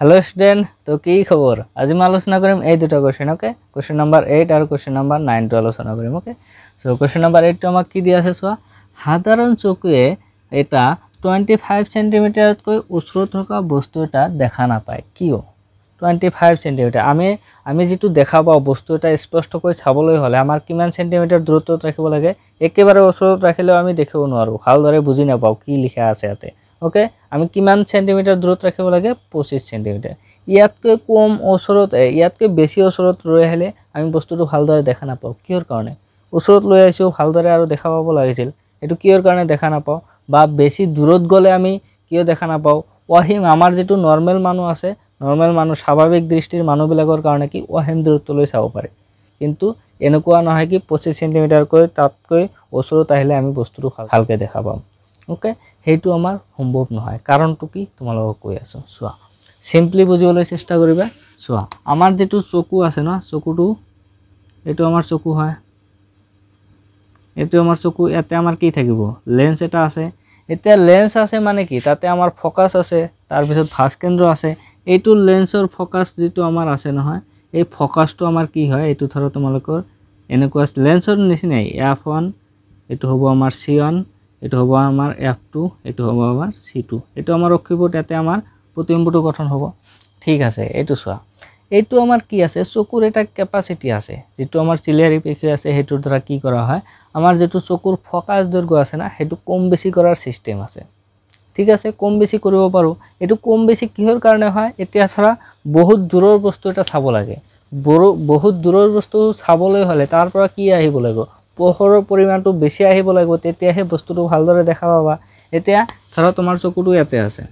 hello student তো কী খবর আজি আমি আলোচনা করিম এই দুটো question okay question number eight আর কোশ্চেন নাম্বার নাইনটো আলোচনা করিম ওকে সো কোশ্চেন নাম্বার এইটটো আমাক কি দিয়ে আছে চোৱা সাধাৰণ চকুৱে এটা টুৱেণ্টি ফাইভ চেণ্টিমিটাৰতকৈ ওচৰত থকা বস্তু এটা দেখা নাপায় কিয় টুৱেণ্টি ফাইভ চেণ্টিমিটাৰ আমি আমি যিটো দেখা পাওঁ বস্তু এটা স্পষ্টকৈ চাবলৈ হ'লে আমাৰ কিমান চেণ্টিমিটাৰ দূৰত্বত ৰাখিব লাগে একেবাৰে ওচৰত ৰাখিলেও আমি দেখিব নোৱাৰোঁ ভালদৰে বুজি নাপাওঁ কি লিখা আছে ইয়াতে ওকে আমি কিমান সেন্টিমিটার দূরত রাখব লাগে পঁচিশ সেন্টিমিটার ইয়াতকে কম ওসরত ইয়াতকে বেশি ওসরত রয়ে হলে আমি বস্তুটো ভালদরে দেখা না পাও কিহর কারণে ওসরত লো আইসো ভালদরে আর দেখা পাব লাগেছিল এই কিহর কারণে দেখা না পাও বা বেশি দূরত গলে আমি কিয় দেখা না পাও ওয়াহিম আমার যেটু নর্মেল মানুষ আছে নর্মেল মানুষ স্বাভাবিক দৃষ্টির মানুষবিলাকর কারণে কি ওয়াহিম দূরত্ব লো চাব পারে কিন্তু এনেকা নহয় কি পঁচিশ সেন্টিমিটারক তাতক ওসরত আহলে আমি বস্তুটা ভালকে দেখা পাম ওকে সেইটো আমাৰ সম্ভৱ নহয় কাৰণটো কি তোমালোকক কৈ আছো চোৱা চিম্পলি বুজিবলৈ চেষ্টা কৰিবা চোৱা আমাৰ যিটো চকু আছে ন চকুটো এইটো আমাৰ চকু হয় এইটো আমাৰ চকু ইয়াতে আমাৰ কি থাকিব লেন্স এটা আছে এতিয়া লেন্স আছে মানে কি তাতে আমাৰ ফ'কাছ আছে তাৰপিছত ভাজ কেন্দ্ৰ আছে এইটো লেন্সৰ ফ'কাছ যিটো আমাৰ আছে নহয় এই ফ'কাছটো আমাৰ কি হয় এইটো ধৰা তোমালোকৰ এনেকুৱা লেন্সৰ নিচিনাই এফ ওৱান এইটো হ'ব আমাৰ চি ওৱান এইটো হ'ব আমাৰ এফ টু এইটো হ'ব আমাৰ চি টু এইটো আমাৰ অক্ষিপট তাতে আমাৰ প্ৰতিম্বটো গঠন হ'ব ঠিক আছে এইটো চোৱা এইটো আমাৰ কি আছে চকুৰ এটা কেপাচিটি আছে যিটো আমাৰ চিলিয়াৰী পেশী আছে সেইটোৰ দ্বাৰা কি কৰা হয় আমাৰ যিটো চকুৰ ফকাচ দৈৰ্ঘ আছে না সেইটো কম বেছি কৰাৰ ছিষ্টেম আছে ঠিক আছে কম বেছি কৰিব পাৰোঁ এইটো কম বেছি কিহৰ কাৰণে হয় এতিয়া ধৰা বহুত দূৰৰ বস্তু এটা চাব লাগে বৰ বহুত দূৰৰ বস্তু চাবলৈ হ'লে তাৰ পৰা কি আহিব লাগিব পোহৰৰ পৰিমাণটো বেছি আহিব লাগিব তেতিয়াহে বস্তুটো ভালদৰে দেখা পাবা এতিয়া ধৰা তোমাৰ চকুটো ইয়াতে আছে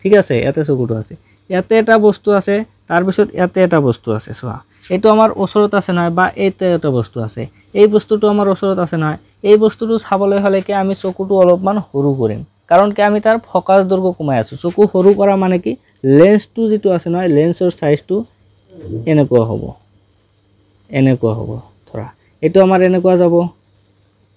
ঠিক আছে ইয়াতে চকুটো আছে ইয়াতে এটা বস্তু আছে তাৰপিছত ইয়াতে এটা বস্তু আছে চোৱা এইটো আমাৰ ওচৰত আছে নহয় বা এইটো এটা বস্তু আছে এই বস্তুটো আমাৰ ওচৰত আছে নহয় এই বস্তুটো চাবলৈ হ'লে কি আমি চকুটো অলপমান সৰু কৰিম কাৰণ কি আমি তাৰ ফকাছ দুৰ্গ কমাই আছোঁ চকু সৰু কৰা মানে কি লেন্সটো যিটো আছে নহয় লেন্সৰ চাইজটো এনেকুৱা হ'ব এনেকুৱা হ'ব এইটো আমাৰ এনেকুৱা যাব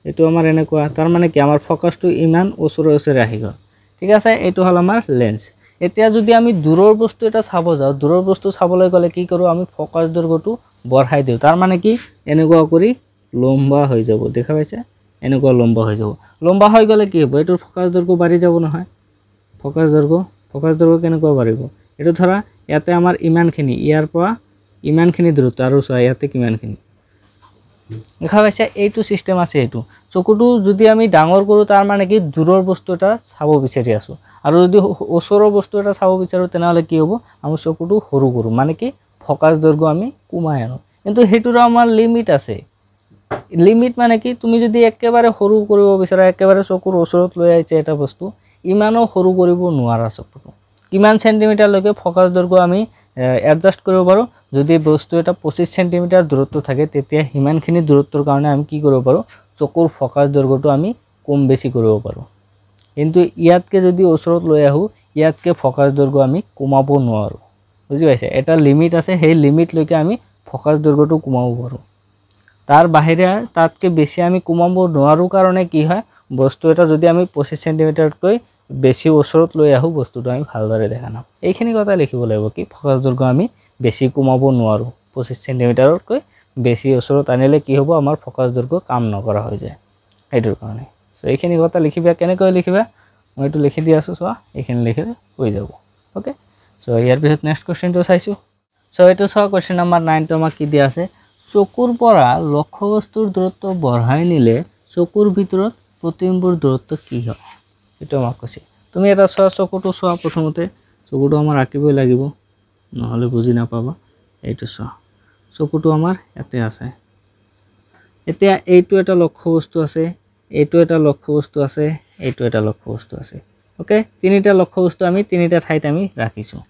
এইটো আমাৰ এনেকুৱা তাৰমানে কি আমাৰ ফকাছটো ইমান ওচৰে ওচৰে আহি গ'ল ঠিক আছে এইটো হ'ল আমাৰ লেন্স এতিয়া যদি আমি দূৰৰ বস্তু এটা চাব যাওঁ দূৰৰ বস্তু চাবলৈ গ'লে কি কৰোঁ আমি ফকাছ দুৰ্গটো বঢ়াই দিওঁ তাৰমানে কি এনেকুৱা কৰি লম্বা হৈ যাব দেখা পাইছে এনেকুৱা লম্বা হৈ যাব লম্বা হৈ গ'লে কি হ'ব এইটো ফকাছ দুৰ্গ বাঢ়ি যাব নহয় ফকাছ দুৰ্গ ফকাছ দুৰ্গ কেনেকুৱা বাঢ়িব এইটো ধৰা ইয়াতে আমাৰ ইমানখিনি ইয়াৰ পৰা ইমানখিনি দূৰত্ব আৰু চোৱা ইয়াতে কিমানখিনি দেখা পাইছে এইটো ছিষ্টেম আছে এইটো চকুটো যদি আমি ডাঙৰ কৰোঁ তাৰ মানে কি দূৰৰ বস্তু এটা চাব বিচাৰি আছোঁ আৰু যদি ওচৰৰ বস্তু এটা চাব বিচাৰোঁ তেনেহ'লে কি হ'ব আমি চকুটো সৰু কৰোঁ মানে কি ফকাচ দৈৰ্ঘ্য আমি কমাই আনো কিন্তু সেইটোৰো আমাৰ লিমিট আছে লিমিট মানে কি তুমি যদি একেবাৰে সৰু কৰিব বিচাৰা একেবাৰে চকুৰ ওচৰত লৈ আহিছে এটা বস্তু ইমানো সৰু কৰিব নোৱাৰা চকুটো কিমান চেণ্টিমিটাৰলৈকে ফকাচ দৈৰ্ঘ্য আমি এডজাষ্ট কৰিব পাৰোঁ যদি বস্তু এটা পঁচিশ সেন্টিমিটার দূরত্ব থাকে তেতিয়া সিমানখিনি দূরত্বর কারণে আমি কি করব পারো চকুর ফকাস দৈর্ঘ্যটা আমি কম বেশি করব পারো কিন্তু ইয়াতকে যদি ওসরত লৈ আহু ইয়াতকে ফকাস দৈর্ঘ্য আমি কমাব নোৱাৰোঁ বুঝি পাইছে এটা লিমিট আছে সেই লিমিট লৈকে আমি ফকাস দৈর্ঘ্যটো কমাব পাৰোঁ তাৰ বাহিৰে তাতকে বেছি আমি কমাব নোৱাৰোঁ কাৰণে কি হয় বস্তু এটা যদি আমি পঁচিছ চেণ্টিমিটাৰতকৈ বেছি ওচৰত লৈ আহোঁ বস্তুটো আমি ভালদৰে দেখা নাপাওঁ এইখিনি কথা লিখিব লাগিব কি ফকাছ দৈৰ্ঘ্য আমি বেছি কমাব নোৱাৰোঁ পঁচিছ চেণ্টিমিটাৰতকৈ বেছি ওচৰত আনিলে কি হ'ব আমাৰ ফকাছ দুৰ্গ কাম নকৰা হৈ যায় সেইটোৰ কাৰণে চ' এইখিনি কথা লিখিবা কেনেকৈ লিখিবা মই এইটো লিখি দি আছোঁ চোৱা এইখিনি লিখি হৈ যাব অ'কে চ' ইয়াৰ পিছত নেক্সট কুৱেশ্যনটো চাইছোঁ চ' এইটো চোৱা কুৱেশ্যন নাম্বাৰ নাইনটো আমাক কি দিয়া আছে চকুৰ পৰা লক্ষ্য বস্তুৰ দূৰত্ব বঢ়াই নিলে চকুৰ ভিতৰত প্ৰতিম্বৰ দূৰত্ব কি হয় সেইটো আমাক কৈছে তুমি এটা চোৱা চকুটো চোৱা প্ৰথমতে চকুটো আমাৰ আঁকিবই লাগিব নহ'লে বুজি নাপাবা এইটো চোৱা চকুটো আমাৰ ইয়াতে আছে এতিয়া এইটো এটা লক্ষ্য বস্তু আছে এইটো এটা লক্ষ্য বস্তু আছে এইটো এটা লক্ষ্য বস্তু আছে অ'কে তিনিটা লক্ষ্য বস্তু আমি তিনিটা ঠাইত আমি ৰাখিছোঁ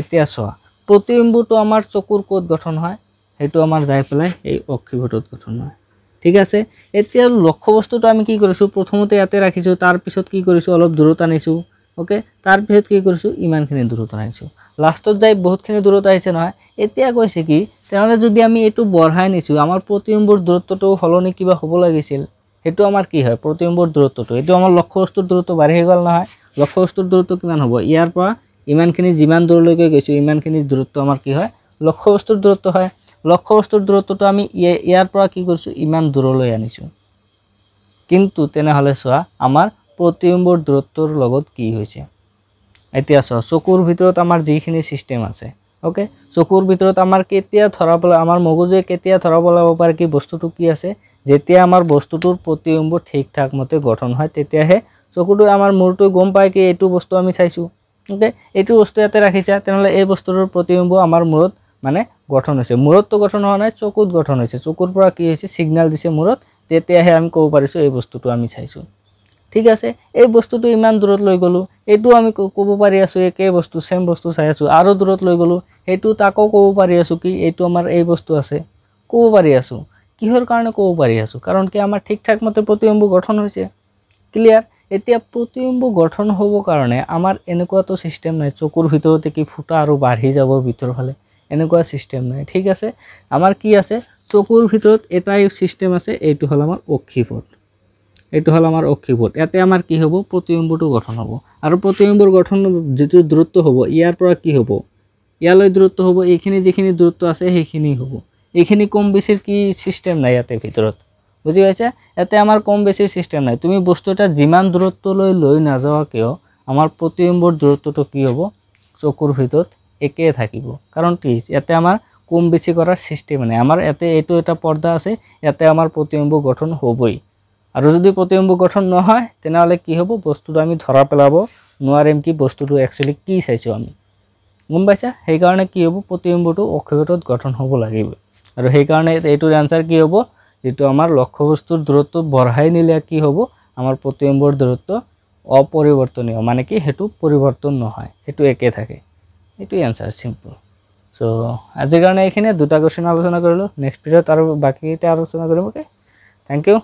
এতিয়া চোৱা প্ৰতিবিম্বটো আমাৰ চকুৰ ক'ত গঠন হয় সেইটো আমাৰ যাই পেলাই এই অক্ষিভূতত গঠন হয় ঠিক আছে এতিয়া লক্ষ্য বস্তুটো আমি কি কৰিছোঁ প্ৰথমতে ইয়াতে ৰাখিছোঁ তাৰপিছত কি কৰিছোঁ অলপ দূৰত আনিছোঁ অ'কে তাৰপিছত কি কৰিছোঁ ইমানখিনি দূৰত আনিছোঁ লাষ্টত যাই বহুতখিনি দূৰত আহিছে নহয় এতিয়া কৈছে কি তেনেহ'লে যদি আমি এইটো বঢ়াই নিছোঁ আমাৰ প্ৰতিম্বৰ দূৰত্বটো সলনি কিবা হ'ব লাগিছিল সেইটো আমাৰ কি হয় প্ৰতিম্বৰ দূৰত্বটো এইটো আমাৰ লক্ষ্য বস্তুৰ দূৰত্ব বাঢ়ি গ'ল নহয় লক্ষ্য বস্তুৰ দূৰত্ব কিমান হ'ব ইয়াৰ পৰা ইমানখিনি যিমান দূৰলৈকে গৈছোঁ ইমানখিনি দূৰত্ব আমাৰ কি হয় লক্ষ্য বস্তুৰ দূৰত্ব হয় লক্ষ্য বস্তুৰ দূৰত্বটো আমি ইয়াৰ পৰা কি কৰিছোঁ ইমান দূৰলৈ আনিছোঁ কিন্তু তেনেহ'লে চোৱা আমাৰ প্ৰতিম্বৰ দূৰত্বৰ লগত কি হৈছে এতিয়া চ চকুৰ ভিতৰত আমাৰ যিখিনি চিষ্টেম আছে অ'কে চকুৰ ভিতৰত আমাৰ কেতিয়া ধৰা পেলাব আমাৰ মগজুৱে কেতিয়া ধৰা পেলাব পাৰে কি বস্তুটো কি আছে যেতিয়া আমাৰ বস্তুটোৰ প্ৰতিবিম্ব ঠিক ঠাক মতে গঠন হয় তেতিয়াহে চকুটো আমাৰ মূৰটোৱে গম পায় কি এইটো বস্তু আমি চাইছোঁ অ'কে এইটো বস্তু ইয়াতে ৰাখিছা তেনেহ'লে এই বস্তুটোৰ প্ৰতিবিম্ব আমাৰ মূৰত মানে গঠন হৈছে মূৰততো গঠন হোৱা নাই চকুত গঠন হৈছে চকুৰ পৰা কি হৈছে ছিগনেল দিছে মূৰত তেতিয়াহে আমি ক'ব পাৰিছোঁ এই বস্তুটো আমি চাইছোঁ ঠিক আছে এই বস্তুটো ইমান দূৰত লৈ গ'লোঁ এইটো আমি ক'ব পাৰি আছোঁ একে বস্তু চেম বস্তু চাই আছোঁ আৰু দূৰত লৈ গ'লোঁ সেইটো তাকো ক'ব পাৰি আছোঁ কি এইটো আমাৰ এই বস্তু আছে ক'ব পাৰি আছোঁ কিহৰ কাৰণে ক'ব পাৰি আছোঁ কাৰণ কি আমাৰ ঠিক ঠাক মতে প্ৰতিবিম্ব গঠন হৈছে ক্লিয়াৰ এতিয়া প্ৰতিবিম্ব গঠন হ'ব কাৰণে আমাৰ এনেকুৱাতো ছিষ্টেম নাই চকুৰ ভিতৰতে কি ফুটা আৰু বাঢ়ি যাব ভিতৰ ফালে এনেকুৱা ছিষ্টেম নাই ঠিক আছে আমাৰ কি আছে চকুৰ ভিতৰত এটাই ছিষ্টেম আছে এইটো হ'ল আমাৰ অক্ষীপথ এটা হলো আমার অক্ষিপুট এতে আমার কি হব প্রতিবিম্বটো গঠন হব আর প্রতিবিম্বর গঠন যেটো দূরত্ব হব ইয়ার পৰা কি হব ইয়ালৈ দূরত্ব হব এইখিনি যিখিনি দূরত্ব আছে সেইখিনি হব এইখিনি কম বেছিৰ কি চিষ্টেম নাই ইয়াতে ভিতৰত বুজি পাইছা ইয়াতে আমাৰ কম বেছিৰ চিষ্টেম নাই তুমি বস্তু এটা যিমান দূৰত্বলৈ লৈ নাযাৱা কিয় আমাৰ প্ৰতিবিম্বৰ দূৰত্বটো কি হ'ব চকুৰ ভিতৰত একে থাকিব কাৰণ কি ইয়াতে আমাৰ কম বেছি কৰাৰ চিষ্টেম নাই আমাৰ ইয়াতে এইটো এটা পৰ্দা আছে ইয়াতে আমাৰ প্ৰতিবিম্ব গঠন হ'বই আৰু যদি প্ৰতিম্ব গঠন নহয় তেনেহ'লে কি হ'ব বস্তুটো আমি ধৰা পেলাব নোৱাৰিম কি বস্তুটো একচুৱেলি কি চাইছোঁ আমি গম পাইছা সেইকাৰণে কি হ'ব প্ৰতিবিম্বটো অক্ষগতত গঠন হ'ব লাগিব আৰু সেইকাৰণে এইটোৰ এনচাৰ কি হ'ব যিটো আমাৰ লক্ষ্য বস্তুৰ দূৰত্ব বঢ়াই নিলে কি হ'ব আমাৰ প্ৰতিম্বৰ দূৰত্ব অপৰিৱৰ্তনীয় মানে কি সেইটো পৰিৱৰ্তন নহয় সেইটো একেই থাকে এইটোৱে এনচাৰ চিম্পল চ' আজিৰ কাৰণে এইখিনিয়ে দুটা কুৱেশ্যন আলোচনা কৰিলোঁ নেক্সট পিৰিয়ড আৰু বাকীকেইটা আলোচনা কৰিম অ'কে থেংক ইউ